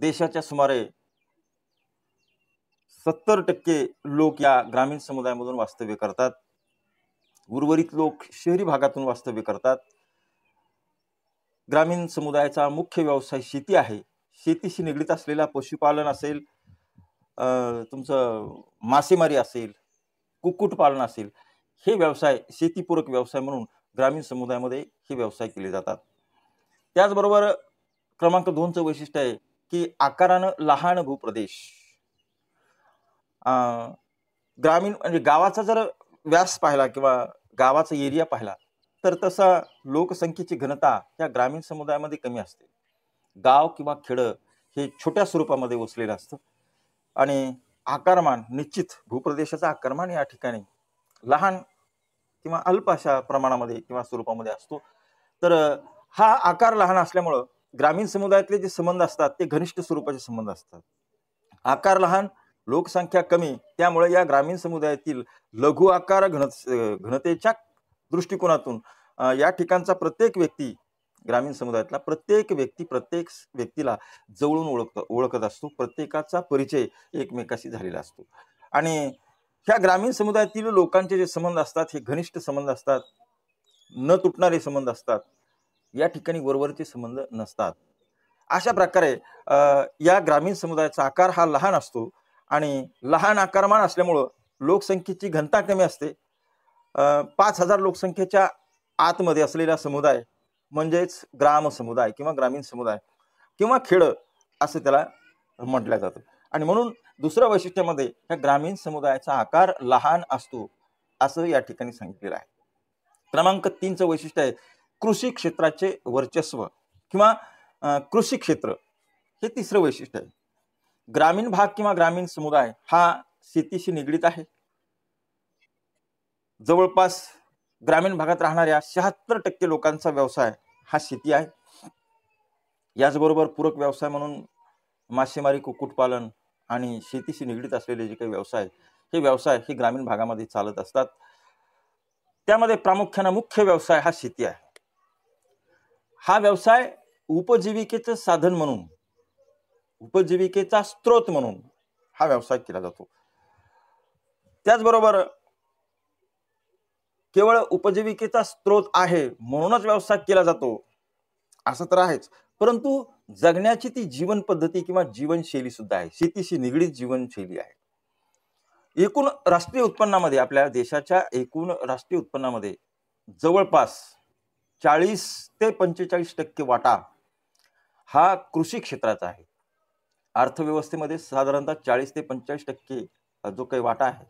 देशाच्या सुमारे सत्तर टक्के लोक या ग्रामीण समुदायामधून वास्तव्य करतात उर्वरित लोक शहरी भागातून वास्तव्य करतात ग्रामीण समुदायाचा मुख्य व्यवसाय शेती आहे शेतीशी निगडीत असलेला पशुपालन असेल तुमचं मासेमारी असेल कुक्कुटपालन असेल हे व्यवसाय शेतीपूरक व्यवसाय म्हणून ग्रामीण समुदायामध्ये हे व्यवसाय केले जातात त्याचबरोबर क्रमांक दोनचं वैशिष्ट्य आहे की आकारानं लहान भूप्रदेश ग्रामीण म्हणजे गावाचा जर व्यास पाहिला किंवा गावाचा एरिया पाहिला तर तसा लोकसंख्येची घनता त्या ग्रामीण समुदायामध्ये कमी असते गाव किंवा खेडं हे छोट्या स्वरूपामध्ये वसलेलं असतं आणि आकारमान निश्चित भूप्रदेशाचा आकारमान या ठिकाणी लहान किंवा अल्प अशा प्रमाणामध्ये किंवा स्वरूपामध्ये असतो तर हा आकार लहान असल्यामुळं ग्रामीण समुदायातले जे संबंध असतात ते घनिष्ठ स्वरूपाचे संबंध असतात आकार लहान लोकसंख्या कमी त्यामुळे या ग्रामीण समुदायातील लघु आकार घन घनतेच्या दृष्टिकोनातून या ठिकाणचा प्रत्येक व्यक्ती ग्रामीण समुदायातला प्रत्येक व्यक्ती प्रत्येक व्यक्तीला जवळून ओळखत ओळखत असतो प्रत्येकाचा परिचय एकमेकाशी झालेला असतो आणि ह्या ग्रामीण समुदायातील लोकांचे जे संबंध असतात हे घनिष्ठ संबंध असतात न तुटणारे संबंध असतात या ठिकाणी वरवरचे संबंध नसतात अशा प्रकारे या ग्रामीण समुदायाचा आकार हा लहान असतो आणि लहान आकारमान असल्यामुळं लोकसंख्येची घनता कमी असते पाच हजार लोकसंख्येच्या आतमध्ये असलेला समुदाय म्हणजेच ग्राम समुदाय किंवा ग्रामीण समुदाय किंवा खेड असं त्याला म्हटलं जातं आणि म्हणून दुसऱ्या वैशिष्ट्यामध्ये ह्या ग्रामीण समुदायाचा आकार लहान असतो असं या ठिकाणी सांगितलेलं आहे क्रमांक तीनचं वैशिष्ट्य आहे कृषी क्षेत्राचे वर्चस्व किंवा कृषी क्षेत्र हे तिसरं वैशिष्ट्य आहे ग्रामीण भाग किंवा ग्रामीण समुदाय हा शेतीशी निगडीत आहे जवळपास ग्रामीण भागात राहणाऱ्या शहात्तर टक्के लोकांचा व्यवसाय हा शेती आहे याचबरोबर पूरक व्यवसाय म्हणून मासेमारी कुक्कुटपालन आणि शेतीशी निगडीत असलेले जे काही व्यवसाय हे व्यवसाय हे ग्रामीण भागामध्ये चालत असतात त्यामध्ये प्रामुख्यानं मुख्य व्यवसाय हा शेती आहे हा व्यवसाय उपजीविकेचं साधन म्हणून उपजीविकेचा स्रोत म्हणून हा व्यवसाय केला जातो त्याचबरोबर केवळ उपजीविकेचा स्त्रोत आहे म्हणूनच व्यवसाय केला जातो असं तर आहेच परंतु जगण्याची ती जीवन पद्धती किंवा जीवनशैली सुद्धा आहे शेतीशी निगडीत जीवनशैली आहे एकूण राष्ट्रीय उत्पन्नामध्ये आपल्या देशाच्या एकूण राष्ट्रीय उत्पन्नामध्ये जवळपास चाळीस ते पंचेचाळीस टक्के वाटा हा कृषी क्षेत्राचा आहे अर्थव्यवस्थेमध्ये साधारणतः चाळीस ते पंचेचाळीस टक्के जो काही वाटा आहे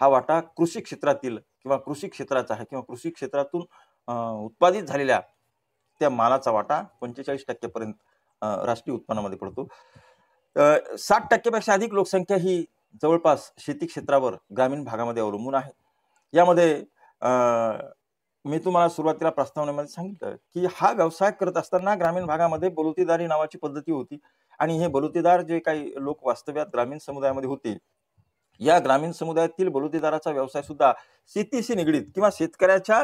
हा वाटा कृषी क्षेत्रातील किंवा कृषी क्षेत्राचा आहे किंवा कृषी क्षेत्रातून उत्पादित झालेल्या त्या मालाचा वाटा पंचेचाळीस टक्केपर्यंत राष्ट्रीय उत्पन्नामध्ये पडतो साठ टक्क्यापेक्षा अधिक लोकसंख्या ही जवळपास शेती क्षेत्रावर ग्रामीण भागामध्ये अवलंबून आहे यामध्ये मी तुम्हाला सुरुवातीला प्रस्तावनेमध्ये सांगितलं की हा व्यवसाय करत असताना ग्रामीण भागामध्ये बलुतेदारी नावाची पद्धती होती आणि हे बलुतेदार जे काही लोक वास्तव्यात ग्रामीण समुदायामध्ये होते या ग्रामीण समुदायातील बलुतेदाराचा व्यवसाय सुद्धा शेतीशी निगडीत किंवा शेतकऱ्याच्या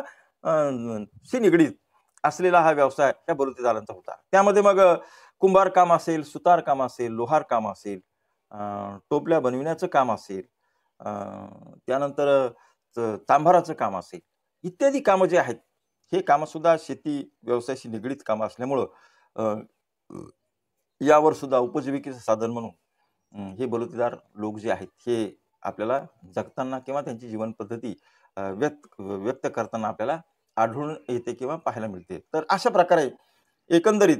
शी निगडीत असलेला हा व्यवसाय त्या बलुतेदारांचा होता त्यामध्ये मग कुंभार काम असेल सुतार काम असेल लोहार काम असेल टोपल्या बनविण्याचं काम असेल त्यानंतर तांभाराचं काम असेल इत्यादी कामं जे आहेत हे कामंसुद्धा शेती व्यवसायाशी निगडीत कामं असल्यामुळं यावर सुद्धा उपजीविकेचं साधन म्हणून हे बलुतेदार लोक जे आहेत हे आपल्याला जगताना किंवा त्यांची जीवनपद्धती व्यक्त व्यक्त करताना आपल्याला आढळून येते किंवा पाहायला मिळते तर अशा प्रकारे एकंदरीत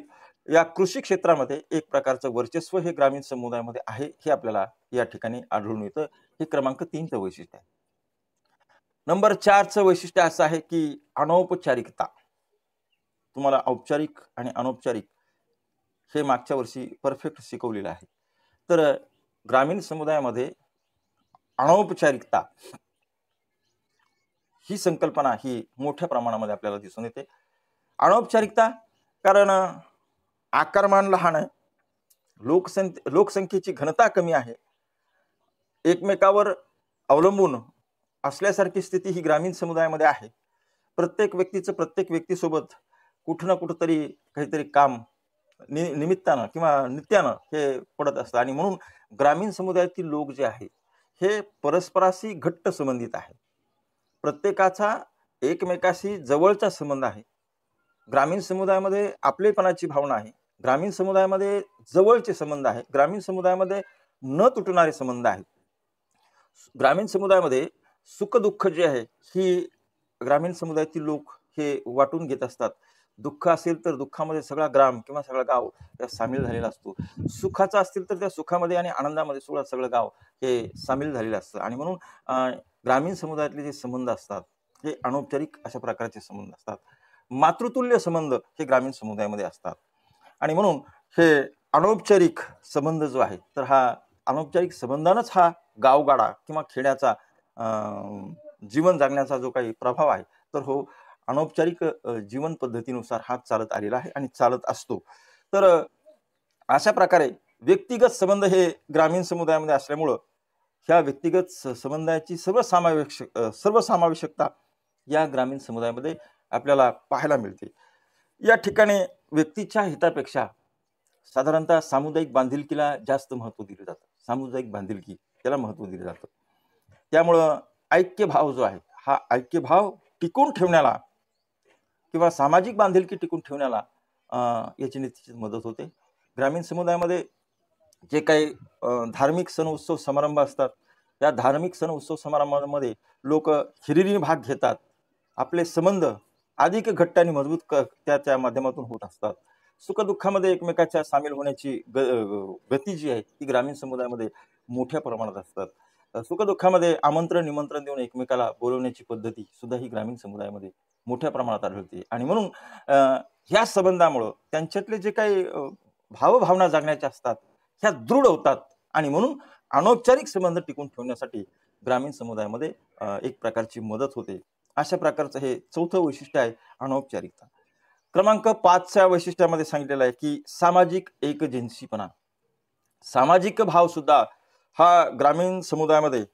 या कृषी क्षेत्रामध्ये एक प्रकारचं वर्चस्व हे ग्रामीण समुदायामध्ये आहे हे आपल्याला या ठिकाणी आढळून येतं हे क्रमांक तीनचं वैशिष्ट्य आहे नंबर चारचं वैशिष्ट्य असं आहे की अनौपचारिकता तुम्हाला औपचारिक आणि अनौपचारिक हे मागच्या वर्षी परफेक्ट शिकवलेलं आहे तर ग्रामीण समुदायामध्ये अनौपचारिकता ही संकल्पना ही मोठ्या प्रमाणामध्ये आपल्याला दिसून येते अनौपचारिकता कारण आकारमान लहान आहे लोकसंख्ये लोकसंख्येची घनता कमी आहे एकमेकावर अवलंबून असल्यासारखी स्थिती ही ग्रामीण समुदायामध्ये आहे प्रत्येक व्यक्तीचं प्रत्येक व्यक्तीसोबत कुठं ना कुठं काहीतरी काम नि निमित्तानं किंवा नित्यानं हे पडत असतं आणि म्हणून ग्रामीण समुदायातील लोक जे आहे हे परस्पराशी घट्ट संबंधित आहे प्रत्येकाचा एकमेकाशी जवळचा संबंध आहे ग्रामीण समुदायामध्ये आपलेपणाची भावना आहे ग्रामीण समुदायामध्ये जवळचे संबंध आहे ग्रामीण समुदायामध्ये न तुटणारे संबंध आहेत ग्रामीण समुदायामध्ये सुखदुःख जे आहे ही ग्रामीण समुदायातील लोक हे वाटून घेत असतात दुःख असेल तर दुःखामध्ये सगळा ग्राम किंवा सगळा गाव त्या सामील झालेला असतो सुखाचा असतील तर त्या सुखामध्ये आणि आनंदामध्ये सुद्धा सगळं गाव हे सामील झालेलं असतं आणि म्हणून ग्रामीण समुदायातले जे संबंध असतात हे अनौपचारिक अशा प्रकारचे संबंध असतात मातृतुल्य संबंध हे ग्रामीण समुदायामध्ये असतात आणि म्हणून हे अनौपचारिक संबंध जो आहे तर हा अनौपचारिक संबंधानच हा गावगाडा किंवा खेड्याचा जीवन जगण्याचा जो काही प्रभाव आहे तर हो अनौपचारिक जीवन पद्धतीनुसार हा चालत आलेला आहे आणि चालत असतो तर अशा प्रकारे व्यक्तिगत संबंध हे ग्रामीण समुदायामध्ये असल्यामुळं ह्या व्यक्तिगत संबंधाची सर्वसामावेश सर्वसामावेशकता या ग्रामीण समुदायामध्ये आपल्याला पाहायला मिळते या ठिकाणी व्यक्तीच्या हितापेक्षा साधारणतः सामुदायिक बांधिलकीला जास्त महत्त्व दिलं जातं सामुदायिक बांधिलकी त्याला महत्त्व दिलं जातं त्यामुळं ऐक्यभाव जो आहे हा ऐक्यभाव टिकून ठेवण्याला किंवा सामाजिक बांधिलकी टिकून ठेवण्याला याची निश्चित मदत होते ग्रामीण समुदायामध्ये जे काही धार्मिक सण उत्सव समारंभ असतात त्या धार्मिक सण उत्सव समारंभामध्ये लोक हिरिरीने भाग घेतात आपले संबंध अधिक घट्ट आणि मजबूत क त्या माध्यमातून होत असतात सुखदुःखामध्ये एकमेकाच्या सामील होण्याची ग गती जी आहे ती ग्रामीण समुदायामध्ये मोठ्या प्रमाणात असतात सुखदुःखामध्ये आमंत्रण निमंत्रण देऊन एकमेकाला बोलवण्याची पद्धती सुद्धा ही ग्रामीण समुदायामध्ये मोठ्या प्रमाणात आढळते आणि म्हणून ह्या संबंधामुळं त्यांच्यातले जे काही भावभावना जागण्याच्या असतात ह्या दृढ होतात आणि म्हणून अनौपचारिक संबंध टिकून ठेवण्यासाठी ग्रामीण समुदायामध्ये एक प्रकारची मदत होते अशा प्रकारचं हे चौथं वैशिष्ट्य आहे अनौपचारिकता क्रमांक पाचच्या वैशिष्ट्यामध्ये सांगितलेलं आहे की सामाजिक एकजेन्सीपणा सामाजिक भाव सुद्धा हा ग्रामीण समुदायामध्ये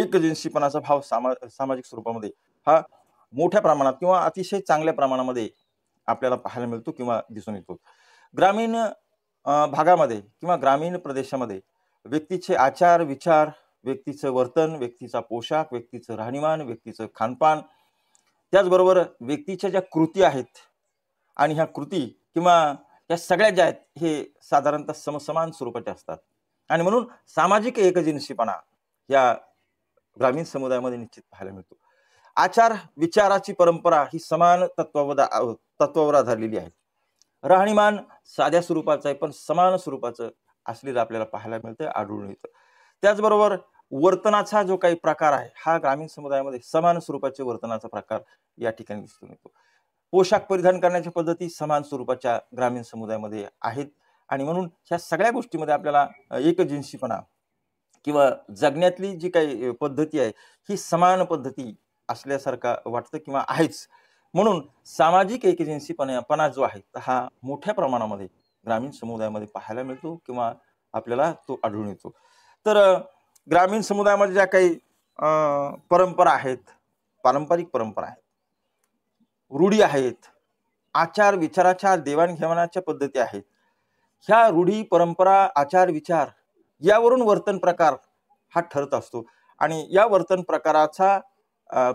एक भाव सामा सामाजिक स्वरूपामध्ये हा मोठ्या प्रमाणात किंवा अतिशय चांगल्या प्रमाणामध्ये आपल्याला पाहायला मिळतो किंवा दिसून येतो ग्रामीण भागामध्ये किंवा ग्रामीण प्रदेशामध्ये व्यक्तीचे आचार विचार व्यक्तीचं वर्तन व्यक्तीचा पोशाख व्यक्तीचं राहणीमान व्यक्तीचं खानपान त्याचबरोबर व्यक्तीच्या ज्या कृती आहेत आणि ह्या कृती किंवा या सगळ्या ज्या आहेत हे साधारणतः समसमान स्वरूपाच्या असतात आणि म्हणून सामाजिक एकजिनशीपणा या ग्रामीण समुदायामध्ये निश्चित पाहायला मिळतो आचार विचाराची परंपरा ही समान तत्वावर तत्वावर आधारलेली आहे राहणीमान साध्या स्वरूपाचं आहे पण समान स्वरूपाचं असलेलं आपल्याला पाहायला मिळतं आढळून येतं त्याचबरोबर वर्तनाचा जो काही प्रकार आहे हा ग्रामीण समुदायामध्ये समान स्वरूपाचे वर्तनाचा प्रकार या ठिकाणी दिसून येतो पोशाख परिधान करण्याच्या पद्धती समान स्वरूपाच्या ग्रामीण समुदायामध्ये आहेत आणि म्हणून ह्या सगळ्या गोष्टीमध्ये आपल्याला एकजिन्सीपणा किंवा जगण्यातली जी काही पद्धती आहे ही समान पद्धती असल्यासारखा वाटतं किंवा आहेच म्हणून सामाजिक एकजिन्सीपणापणा जो आहे हा मोठ्या प्रमाणामध्ये ग्रामीण समुदायामध्ये पाहायला मिळतो किंवा आपल्याला तो आढळून येतो तर ग्रामीण समुदायामध्ये ज्या काही परंपरा आहेत पारंपरिक परंपरा आहेत रूढी आहेत आचार विचाराच्या देवाणघेवाणाच्या पद्धती आहेत ह्या रूढी परंपरा आचार विचार यावरून वर्तन प्रकार हा ठरत असतो आणि या वर्तन प्रकाराचा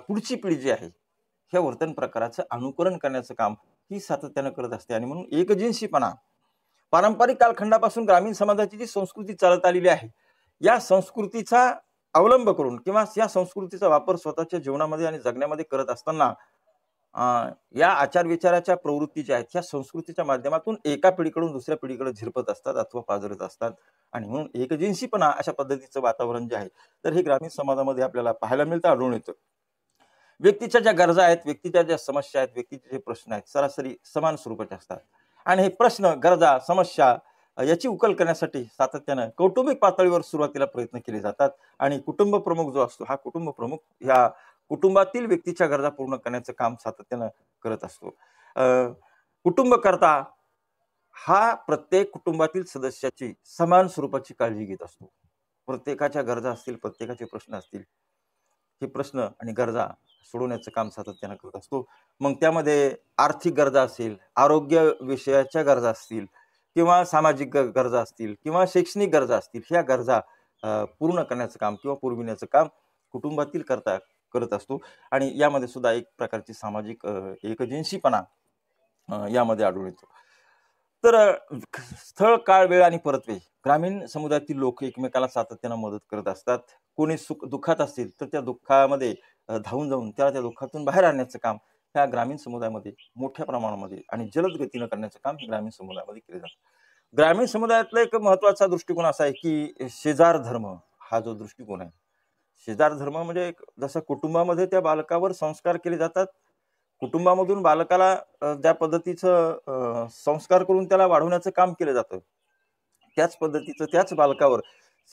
पुढची पिढी जी आहे ह्या वर्तन प्रकाराचं अनुकरण करण्याचं काम ही सातत्यानं करत असते आणि म्हणून एकजिन्सीपणा पारंपरिक कालखंडापासून ग्रामीण समाजाची जी संस्कृती चालत आलेली आहे या संस्कृतीचा अवलंब करून किंवा या संस्कृतीचा वापर स्वतःच्या जीवनामध्ये आणि जगण्यामध्ये करत असताना या आचार विचाराच्या प्रवृत्ती ज्या आहेत ह्या संस्कृतीच्या माध्यमातून एका पिढीकडून दुसऱ्या पिढीकडे झिरपत असतात अथवा पाजरत असतात आणि म्हणून एकजिन्सीपणा अशा पद्धतीचं वातावरण जे आहे तर हे ग्रामीण समाजामध्ये आपल्याला पाहायला मिळतं आढळून येतं व्यक्तीच्या ज्या गरजा आहेत व्यक्तीच्या ज्या समस्या आहेत व्यक्तीचे जे प्रश्न आहेत सरासरी समान स्वरूपाचे असतात आणि हे प्रश्न गरजा समस्या याची उकल करण्यासाठी सातत्यानं कौटुंबिक पातळीवर सुरुवातीला प्रयत्न केले जातात आणि कुटुंब प्रमुख जो असतो हा कुटुंब प्रमुख ह्या कुटुंबातील व्यक्तीच्या गरजा पूर्ण करण्याचं काम सातत्यानं करत असतो कुटुंब करता हा प्रत्येक कुटुंबातील सदस्याची समान स्वरूपाची काळजी घेत असतो प्रत्येकाच्या गरजा असतील प्रत्येकाचे प्रश्न असतील हे प्रश्न आणि गरजा सोडवण्याचं काम सातत्यानं करत असतो मग त्यामध्ये आर्थिक गरजा असेल आरोग्य विषयाच्या गरजा असतील किंवा सामाजिक गरजा असतील किंवा शैक्षणिक गरजा असतील ह्या गरजा पूर्ण करण्याचं काम किंवा पुरविण्याचं काम कुटुंबातील करता करत असतो आणि यामध्ये सुद्धा एक प्रकारची सामाजिक एकजिनशीपणा यामध्ये आढळून येतो तर स्थळ काळ वेळ आणि परतवे ग्रामीण समुदायातील लोक एकमेकाला सातत्यानं मदत करत असतात कोणी सुख दुःखात असतील तर त्या दुःखामध्ये धावून जाऊन त्याला त्या दुःखातून बाहेर आणण्याचं काम ह्या ग्रामीण समुदायामध्ये मोठ्या प्रमाणामध्ये आणि जलद गतीनं करण्याचं काम ग्रामीण समुदायामध्ये केलं जातं ग्रामीण समुदायातला एक महत्वाचा दृष्टिकोन असा आहे की शेजार धर्म हा जो दृष्टिकोन आहे शेजार धर्म म्हणजे जसं कुटुंबामध्ये त्या बालकावर संस्कार केले जातात कुटुंबामधून बालकाला ज्या पद्धतीचं संस्कार करून त्याला वाढवण्याचं काम केलं जातं त्याच पद्धतीचं त्याच बालकावर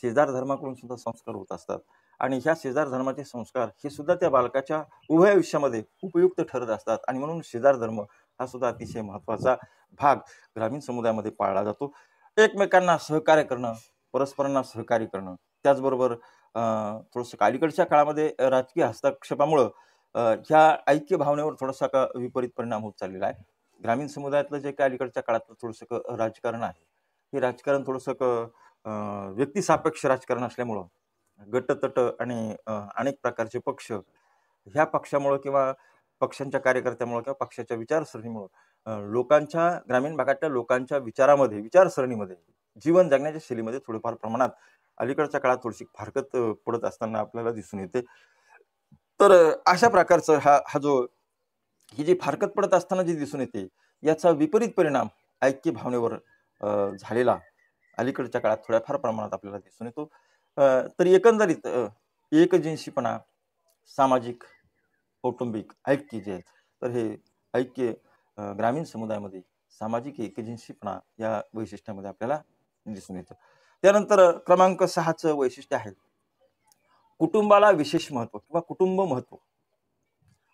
शेजार धर्माकडून सुद्धा संस्कार होत असतात आणि ह्या शेजार धर्माचे संस्कार हे सुद्धा त्या बालकाच्या उभय आयुष्यामध्ये उपयुक्त ठरत असतात आणि म्हणून शेजार धर्म हा सुद्धा अतिशय महत्त्वाचा भाग ग्रामीण समुदायामध्ये पाळला जातो एकमेकांना सहकार्य करणं परस्परांना सहकार्य करणं त्याचबरोबर थोडस अलीकडच्या काळामध्ये राजकीय हस्तक्षेपामुळं ह्या ऐक्य भावनेवर थोडासा का विपरीत परिणाम होत चाललेला आहे ग्रामीण समुदायातलं जे काय अलीकडच्या काळातलं थोडंसं राजकारण आहे हे राजकारण थोडंसं व्यक्तिसापेक्ष राजकारण असल्यामुळं गटतट आणि अनेक प्रकारचे पक्ष ह्या पक्षामुळं किंवा पक्षांच्या कार्यकर्त्यामुळं किंवा पक्षाच्या विचारसरणीमुळं लोकांच्या ग्रामीण भागातल्या लोकांच्या विचारामध्ये विचारसरणीमध्ये जीवन जगण्याच्या शैलीमध्ये थोडंफार प्रमाणात अलीकडच्या काळात थोडीशी फारकत पडत असताना आपल्याला दिसून येते तर अशा प्रकारचा हा हा जो ही जी फारकत पडत असताना जी दिसून येते याचा विपरीत परिणाम ऐक्य भावनेवर झालेला अलीकडच्या काळात थोड्याफार प्रमाणात आपल्याला दिसून येतो तर एकंदरीत एकजिनशीपणा सामाजिक कौटुंबिक ऐक्य जे आहेत तर हे ऐक्य ग्रामीण समुदायामध्ये सामाजिक एकजिनशीपणा या वैशिष्ट्यामध्ये आपल्याला दिसून येतं त्यानंतर क्रमांक सहाचं वैशिष्ट्य आहे कुटुंबाला विशेष महत्व किंवा कुटुंब महत्व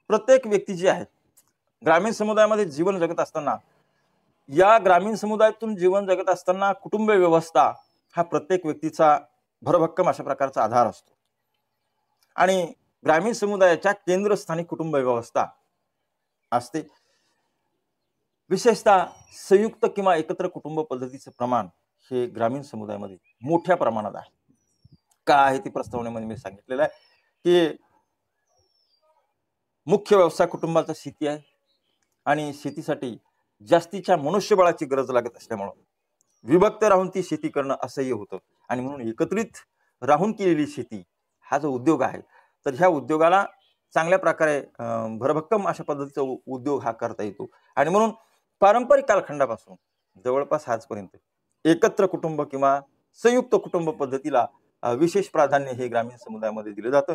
प्रत्येक व्यक्ती जी आहे ग्रामीण समुदायामध्ये जीवन जगत असताना या ग्रामीण समुदायातून जीवन जगत असताना कुटुंब व्यवस्था हा प्रत्येक व्यक्तीचा भरभक्कम अशा प्रकारचा आधार असतो आणि ग्रामीण समुदायाच्या केंद्रस्थानी कुटुंब व्यवस्था असते विशेषतः संयुक्त किंवा एकत्र कुटुंब पद्धतीचं प्रमाण हे ग्रामीण समुदायामध्ये मोठ्या प्रमाणात आहे का आहे ती प्रस्तावनेमध्ये मी सांगितलेलं आहे की मुख्य व्यवसाय कुटुंबाचा शेती आहे आणि शेतीसाठी जास्तीच्या मनुष्यबळाची गरज लागत असल्यामुळं विभक्त राहून ती शेती करणं असह्य होतं आणि म्हणून एकत्रित राहून केलेली शेती हा जो उद्योग आहे तर ह्या उद्योगाला चांगल्या प्रकारे भरभक्कम अशा पद्धतीचा उद्योग हा करता येतो आणि म्हणून पारंपरिक कालखंडापासून जवळपास आजपर्यंत एकत्र कुटुंब किंवा संयुक्त कुटुंब पद्धतीला विशेष प्राधान्य हे ग्रामीण समुदायामध्ये दिलं जातं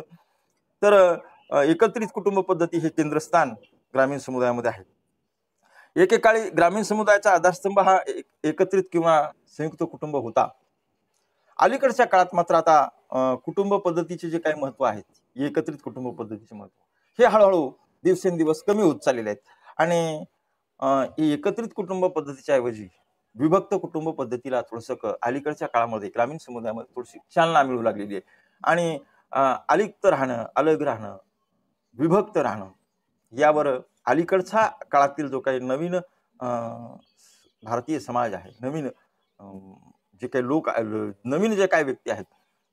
तर एकत्रित कुटुंब पद्धती हे केंद्रस्थान ग्रामीण समुदायामध्ये आहे एकेकाळी ग्रामीण समुदायाचा आधारस्तंभ हा एकत्रित किंवा संयुक्त कुटुंब होता अलीकडच्या काळात मात्र आता कुटुंब पद्धतीचे जे काही महत्व आहेत एकत्रित कुटुंब पद्धतीचे महत्व हे हळूहळू दिवसेंदिवस कमी होत चाललेले आहेत आणि एकत्रित कुटुंब पद्धतीच्या ऐवजी विभक्त कुटुंब पद्धतीला थोडंसं अलीकडच्या काळामध्ये ग्रामीण समुदायामध्ये थोडीशी चालना मिळू लागलेली आहे आणि अलिप्त राहणं अलग राहणं विभक्त राहणं यावर अलीकडच्या काळातील जो काही नवीन भारतीय समाज आहे नवीन जे काही लोक नवीन जे काही व्यक्ती आहेत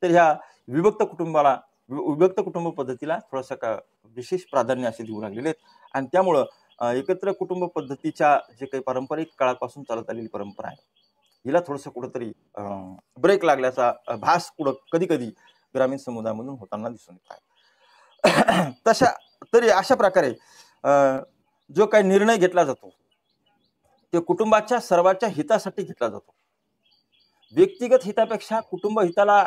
तर ह्या विभक्त कुटुंबाला विभक्त कुटुंब पद्धतीला थोडस का विशेष प्राधान्य असे देऊ लागलेले आहेत आणि त्यामुळं एकत्र कुटुंब पद्धतीच्या जे काही पारंपरिक काळापासून चालत आलेली परंपरा आहे हिला थोडस कुठंतरी ब्रेक लागल्याचा भास कुठं कधी कधी ग्रामीण समुदायामधून होताना दिसून येत आहे तशा तरी अशा प्रकारे जो काही निर्णय घेतला जातो ते कुटुंबाच्या सर्वांच्या हितासाठी घेतला जातो व्यक्तिगत हितापेक्षा कुटुंब हिताला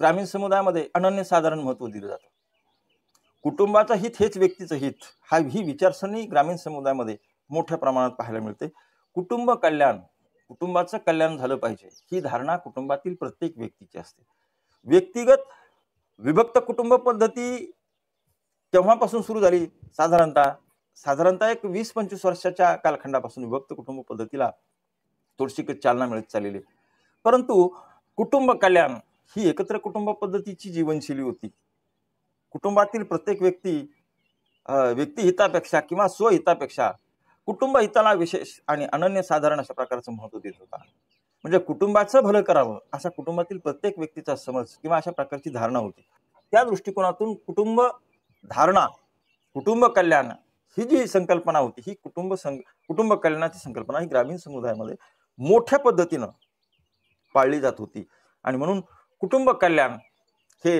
ग्रामीण समुदायामध्ये अनन्यसाधारण महत्त्व दिलं जातं कुटुंबाचं हित हेच व्यक्तीचं हित हा ही विचारसरणी ग्रामीण समुदायामध्ये मोठ्या प्रमाणात पाहायला मिळते कुटुंब कल्याण कुटुंबाचं कल्याण झालं पाहिजे ही धारणा कुटुंबातील प्रत्येक व्यक्तीची असते व्यक्तिगत विभक्त कुटुंब पद्धती केव्हापासून सुरू झाली साधारणतः साधारणतः एक वीस पंचवीस वर्षाच्या कालखंडापासून विभक्त कुटुंब पद्धतीला थोडीशी चालना मिळत चाललेली परंतु कुटुंब कल्याण ही एकत्र कुटुंब पद्धतीची जीवनशैली होती कुटुंबातील प्रत्येक व्यक्ती व्यक्तिहितापेक्षा किंवा स्वहितापेक्षा कुटुंब हिताला विशेष आणि अनन्यसाधारण अशा प्रकारचं महत्त्व देत होता म्हणजे कुटुंबाचं भलं करावं असा कुटुंबातील प्रत्येक व्यक्तीचा समज किंवा अशा प्रकारची धारणा होती त्या दृष्टिकोनातून कुटुंब धारणा कुटुंब कल्याण ही जी संकल्पना होती ही कुटुंब सं कुटुंब कल्याणाची संकल्पना ही ग्रामीण समुदायामध्ये मोठ्या पद्धतीनं पाळली जात होती आणि म्हणून कुटुंब कल्याण हे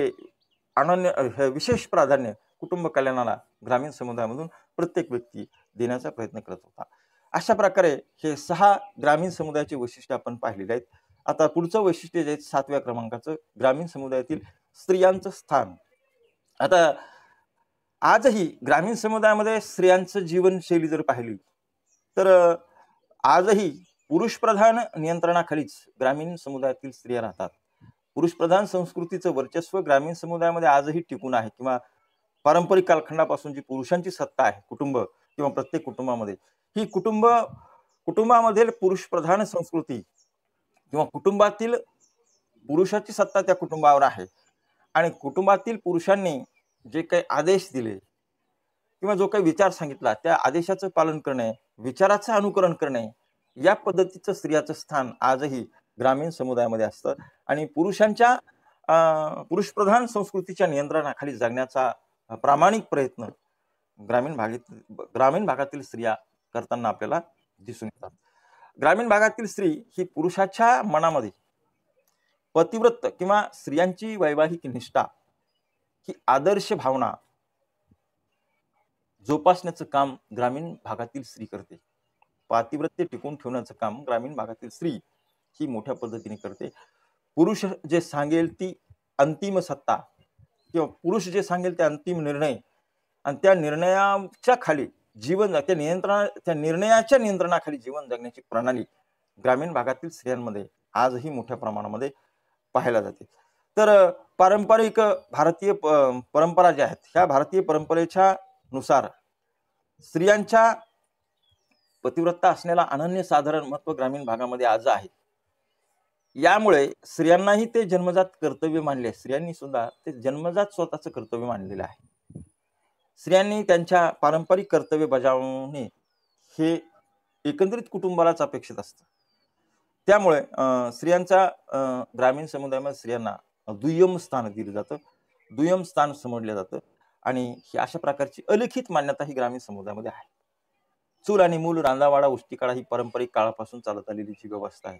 अनन्य हे विशेष प्राधान्य कुटुंब कल्याणाला ग्रामीण समुदायामधून प्रत्येक व्यक्ती देण्याचा प्रयत्न करत होता अशा प्रकारे हे सहा ग्रामीण समुदायाची वैशिष्ट्य आपण पाहिलेले आहेत आता पुढचं वैशिष्ट्य जे सातव्या क्रमांकाचं ग्रामीण समुदायातील स्त्रियांचं स्थान आता आजही ग्रामीण समुदायामध्ये स्त्रियांचं जीवनशैली जर पाहिली तर आजही पुरुषप्रधान नियंत्रणाखालीच ग्रामीण समुदायातील स्त्रिया राहतात पुरुषप्रधान संस्कृतीचं वर्चस्व ग्रामीण समुदायामध्ये आजही टिकून आहे किंवा पारंपरिक कालखंडापासून जी पुरुषांची सत्ता आहे कुटुंब किंवा प्रत्येक कुटुंबामध्ये ही कुटुंब कुटुंबामधील पुरुषप्रधान संस्कृती किंवा कुटुंबातील पुरुषाची सत्ता त्या कुटुंबावर आहे आणि कुटुंबातील पुरुषांनी जे काही आदेश दिले किंवा जो काही विचार सांगितला त्या आदेशाचं पालन करणे विचाराचं अनुकरण करणे या पद्धतीचं स्त्रियाचं स्थान आजही ग्रामीण समुदायामध्ये असतं आणि पुरुषांच्या पुरुषप्रधान संस्कृतीच्या नियंत्रणाखाली जगण्याचा प्रामाणिक प्रयत्न ग्रामीण भागात ग्रामीण भागातील स्त्रिया करताना आपल्याला दिसून येतात ग्रामीण भागातील स्त्री ही पुरुषाच्या मनामध्ये पतिव्रत किंवा स्त्रियांची वैवाहिक निष्ठा ही आदर्श भावना जोपासण्याचं काम ग्रामीण भागातील स्त्री करते पातिव्रत्य टिकून ठेवण्याचं काम ग्रामीण भागातील स्त्री ही मोठ्या पद्धतीने करते पुरुष जे सांगेल ती अंतिम सत्ता किंवा पुरुष जे सांगेल ते अंतिम निर्णय आणि त्या निर्णयाच्या खाली जीवन त्या नियंत्रणा त्या निर्णयाच्या नियंत्रणाखाली जीवन जगण्याची प्रणाली ग्रामीण भागातील स्त्रियांमध्ये आजही मोठ्या प्रमाणामध्ये पाहायला जाते तर पारंपरिक भारतीय परंपरा ज्या आहेत ह्या भारतीय परंपरेच्या नुसार स्त्रियांच्या पतिव्रता असण्याला अनन्य साधारण महत्व ग्रामीण भागामध्ये आज आहे यामुळे स्त्रियांनाही ते जन्मजात कर्तव्य मानले स्त्रियांनी सुद्धा ते जन्मजात स्वतःचं कर्तव्य मानलेलं आहे स्त्रियांनी त्यांच्या पारंपरिक कर्तव्य बजावणे हे एकंदरीत कुटुंबालाच अपेक्षित असतं त्यामुळे स्त्रियांचा ग्रामीण समुदायामध्ये स्त्रियांना दुय्यम स्थान दिलं जातं दुय्यम स्थान समजलं जातं आणि ही अशा प्रकारची अलिखित मान्यता ही ग्रामीण समुदायामध्ये आहे चूल आणि मूल रांधावाडा उष्टीकाळा ही पारंपरिक काळापासून चालत आलेली जी व्यवस्था आहे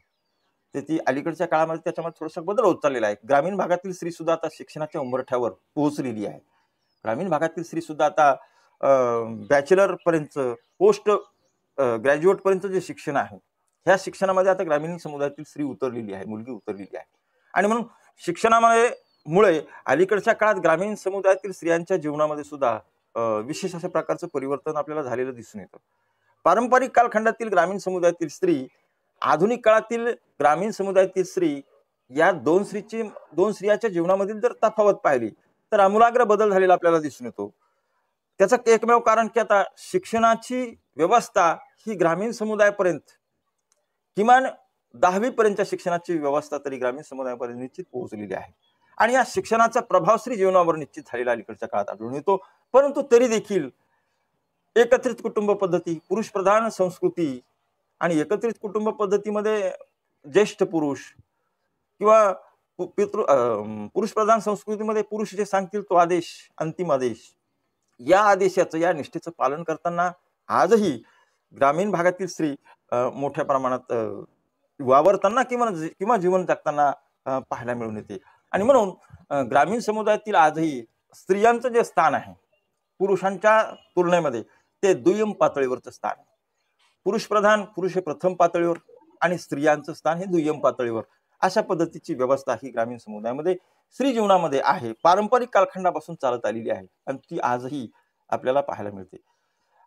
ते ती अलीकडच्या काळामध्ये त्याच्यामध्ये थोडासा बदल होत चाललेला आहे ग्रामीण भागातील स्त्री सुद्धा आता शिक्षणाच्या उंबरठ्यावर पोहोचलेली आहे ग्रामीण भागातील स्त्री सुद्धा आता बॅचलर पर्यंत पोस्ट ग्रॅज्युएट पर्यंत जे शिक्षण आहे ह्या शिक्षणामध्ये आता ग्रामीण समुदायातील स्त्री उतरलेली आहे मुलगी उतरलेली आहे आणि म्हणून शिक्षणामध्ये मुळे अलीकडच्या काळात ग्रामीण समुदायातील स्त्रियांच्या जीवनामध्ये सुद्धा विशेष अशा प्रकारचं परिवर्तन आपल्याला झालेलं दिसून येतं पारंपरिक कालखंडातील ग्रामीण समुदायातील स्त्री आधुनिक काळातील ग्रामीण समुदायातील स्त्री या दोन स्त्रीची दोन स्त्रियाच्या जीवनामधील जर तफावत पाहिली तर आमूलाग्र बदल झालेला आपल्याला दिसून येतो त्याचं एकमेव कारण की आता शिक्षणाची व्यवस्था ही ग्रामीण समुदायापर्यंत किमान दहावीपर्यंतच्या शिक्षणाची व्यवस्था तरी ग्रामीण समुदायापर्यंत निश्चित पोहोचलेली आहे आणि या शिक्षणाचा प्रभाव श्री जीवनावर निश्चित झालेला अलीकडच्या काळात आढळून येतो परंतु तरी देखील एकत्रित कुटुंब पद्धती पुरुषप्रधान संस्कृती आणि एकत्रित कुटुंब पद्धतीमध्ये ज्येष्ठ पुरुष किंवा पितृ पुरुषप्रधान संस्कृतीमध्ये पुरुष जे सांगतील तो आदेश अंतिम आदेश या आदेशाचं या निष्ठेचं पालन करताना आजही ग्रामीण भागातील स्त्री मोठ्या प्रमाणात वावरताना किंवा किंवा जीवन जगताना पाहायला मिळून येते आणि म्हणून ग्रामीण समुदायातील आजही स्त्रियांचं जे स्थान आहे पुरुषांच्या तुलनेमध्ये ते दुय्यम पातळीवरचं स्थान आहे पुरुष प्रधान पुरुष हे प्रथम पातळीवर आणि स्त्रियांचं स्थान हे दुय्यम पातळीवर अशा पद्धतीची व्यवस्था ही ग्रामीण समुदायामध्ये स्त्री जीवनामध्ये आहे पारंपरिक कालखंडापासून चालत आलेली आहे आणि ती आजही आपल्याला पाहायला मिळते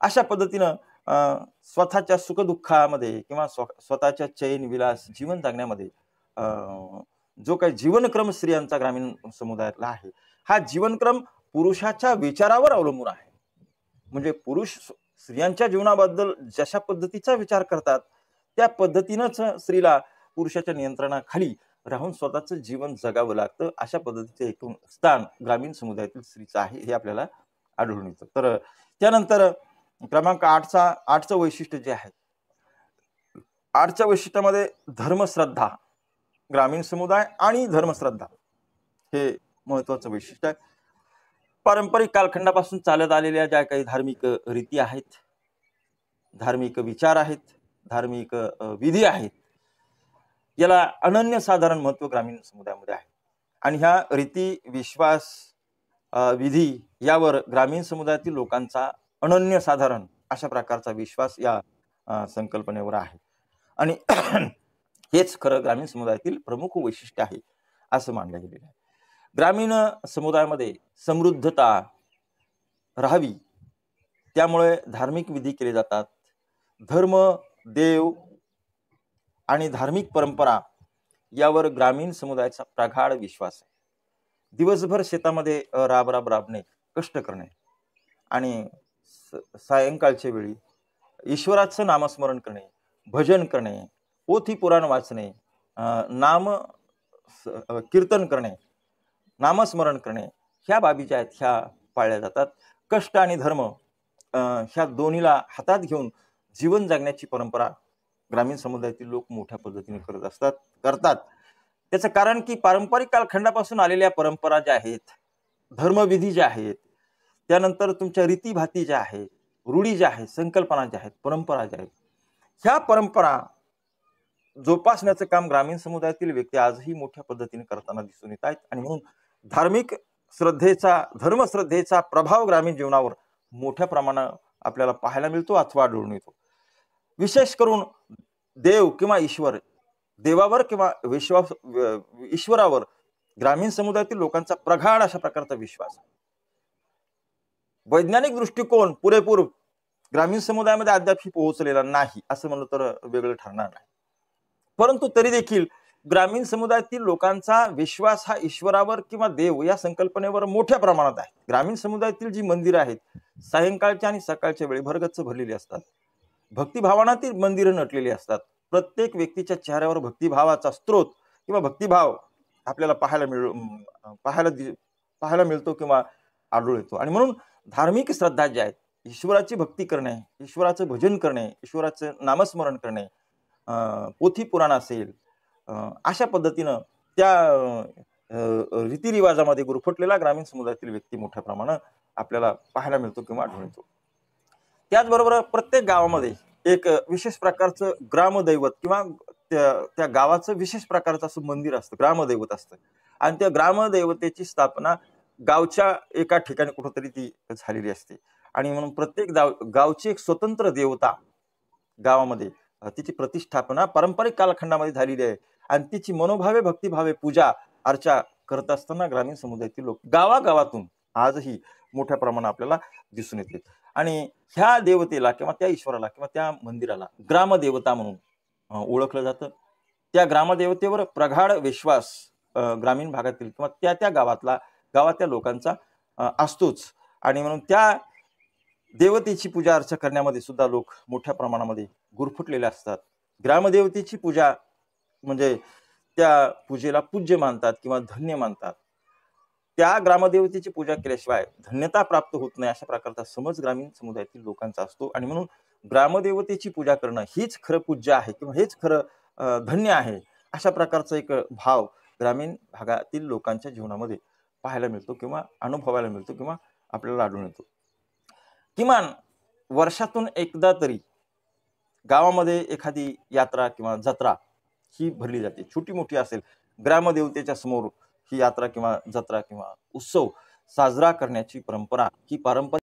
अशा पद्धतीनं स्वतःच्या सुखदुःखामध्ये किंवा स्वतःच्या चैन विलास जीवन जगण्यामध्ये जो काही जीवनक्रम स्त्रियांचा ग्रामीण समुदायातला आहे हा जीवनक्रम पुरुषाच्या विचारावर अवलंबून आहे म्हणजे पुरुष स्त्रियांच्या जीवनाबद्दल जशा पद्धतीचा विचार करतात त्या पद्धतीनंच स्त्रीला पुरुषाच्या नियंत्रणाखाली राहून स्वतःच जीवन जगावं लागतं अशा पद्धतीचं एकूण स्थान ग्रामीण समुदायातील स्त्रीचं आहे हे आपल्याला आढळून येतं तर त्यानंतर क्रमांक आठचा आठचं वैशिष्ट्य जे आहे आठच्या वैशिष्ट्यामध्ये धर्मश्रद्धा ग्रामीण समुदाय आणि धर्मश्रद्धा हे महत्वाचं वैशिष्ट्य आहे पारंपरिक कालखंडापासून चालत आलेल्या ज्या काही धार्मिक रीती आहेत धार्मिक विचार आहेत धार्मिक विधी आहेत याला अनन्य साधारण महत्व ग्रामीण समुदायामध्ये आहे आणि ह्या रीती विश्वास विधी यावर ग्रामीण समुदायातील लोकांचा अनन्य साधारण अशा प्रकारचा विश्वास या संकल्पनेवर आहे आणि हेच खरं ग्रामीण समुदायातील प्रमुख वैशिष्ट्य आहे असं मानलं गेलेलं आहे ग्रामीण समुदायामध्ये समृद्धता राहावी त्यामुळे धार्मिक विधी केले जातात धर्म देव आणि धार्मिक परंपरा यावर ग्रामीण समुदायाचा प्रगाढ विश्वास आहे दिवसभर शेतामध्ये राब राब राबणे कष्ट करणे आणि सायंकाळच्या वेळी ईश्वराचं नामस्मरण करणे भजन करणे पोथी पुराण वाचणे नाम कीर्तन करणे नामस्मरण करणे ह्या बाबी ज्या आहेत ह्या पाळल्या जातात कष्ट आणि धर्म ह्या दोन्हीला हातात घेऊन जीवन जगण्याची परंपरा ग्रामीण समुदायातील लोक मोठ्या पद्धतीने करत असतात करतात त्याचं कारण की पारंपरिक कालखंडापासून आलेल्या परंपरा ज्या आहेत धर्मविधी ज्या आहेत त्यानंतर तुमच्या रीतीभाती ज्या आहेत रूढी ज्या आहेत संकल्पना ज्या आहेत परंपरा ज्या आहेत ह्या परंपरा जोपासण्याचं काम ग्रामीण समुदायातील व्यक्ती आजही मोठ्या पद्धतीने करताना दिसून येत आहेत आणि म्हणून धार्मिक श्रद्धेचा धर्मश्रद्धेचा प्रभाव ग्रामीण जीवनावर मोठ्या प्रमाणात आपल्याला पाहायला मिळतो अथवा आढळून येतो विशेष करून देव किंवा ईश्वर देवावर किंवा विश्वास ईश्वरावर ग्रामीण समुदायातील लोकांचा प्रगाढ अशा प्रकारचा विश्वास वैज्ञानिक दृष्टिकोन पुरेपूर ग्रामीण समुदायामध्ये अद्यापही पोहोचलेला नाही असं म्हणलं तर वेगळं ठरणार नाही परंतु तरी देखील ग्रामीण समुदायातील लोकांचा विश्वास हा ईश्वरावर किंवा देव या संकल्पनेवर मोठ्या प्रमाणात आहे ग्रामीण समुदायातील जी मंदिरं आहेत सायंकाळच्या आणि सकाळच्या वेळी भरगच्च भरलेली असतात भक्तिभावाना ती मंदिरं नटलेली असतात प्रत्येक व्यक्तीच्या चेहऱ्यावर भक्तिभावाचा स्त्रोत किंवा भक्तिभाव आपल्याला पाहायला मिळ पाहायला पाहायला मिळतो किंवा आढळून येतो आणि म्हणून धार्मिक श्रद्धा ज्या आहेत ईश्वराची भक्ती करणे ईश्वराचं भजन करणे ईश्वराचं नामस्मरण करणे पोथी पुराण असेल अशा पद्धतीनं त्या रीतिरिवाजामध्ये गुरफटलेला ग्रामीण समुदायातील व्यक्ती मोठ्या प्रमाणात आपल्याला पाहायला मिळतो किंवा आढळून त्याचबरोबर प्रत्येक गावामध्ये एक विशेष प्रकारचं ग्रामदैवत किंवा त्या त्या गावाचं विशेष प्रकारचं असं मंदिर असतं ग्रामदैवत असतं आणि त्या ग्रामदैवतेची स्थापना गावच्या एका ठिकाणी कुठंतरी ती झालेली असते आणि म्हणून प्रत्येक गाव गावची एक स्वतंत्र देवता गावामध्ये तिची प्रतिष्ठापना पारंपरिक कालखंडामध्ये झालेली आहे आणि तिची मनोभावे भक्तिभावे पूजा अर्चा करत असताना ग्रामीण समुदायातील लोक गावागावातून आजही मोठ्या प्रमाणात आपल्याला दिसून येते आणि ह्या देवतेला किंवा त्या ईश्वराला किंवा त्या मंदिराला ग्रामदेवता म्हणून ओळखलं जातं त्या ग्रामदेवतेवर प्रगाढ विश्वास ग्रामीण भागातील किंवा त्या त्या गावातला गावातल्या लोकांचा असतोच आणि म्हणून त्या देवतेची पूजा अर्चा करण्यामध्ये सुद्धा लोक मोठ्या प्रमाणामध्ये गुरफुटलेले असतात ग्रामदेवतेची पूजा म्हणजे त्या पूजेला पूज्य मानतात किंवा धन्य मानतात त्या ग्रामदेवतेची पूजा केल्याशिवाय धन्यता प्राप्त होत नाही अशा प्रकारचा समज ग्रामीण समुदायातील लोकांचा असतो आणि म्हणून ग्रामदेवतेची पूजा करणं हीच खरं पूज्य आहे किंवा हेच खरं धन्य आहे अशा प्रकारचा एक भाव ग्रामीण भागातील लोकांच्या जीवनामध्ये पाहायला मिळतो किंवा अनुभवायला मिळतो किंवा आपल्याला आढळून येतो किमान वर्षातून एकदा तरी गावामध्ये एखादी यात्रा किंवा जत्रा ही भरली जाते छोटी मोठी असेल ग्रामदेवतेच्या समोर ही यात्रा किंवा जत्रा किंवा उत्सव साजरा करण्याची परंपरा ही पारंपरिक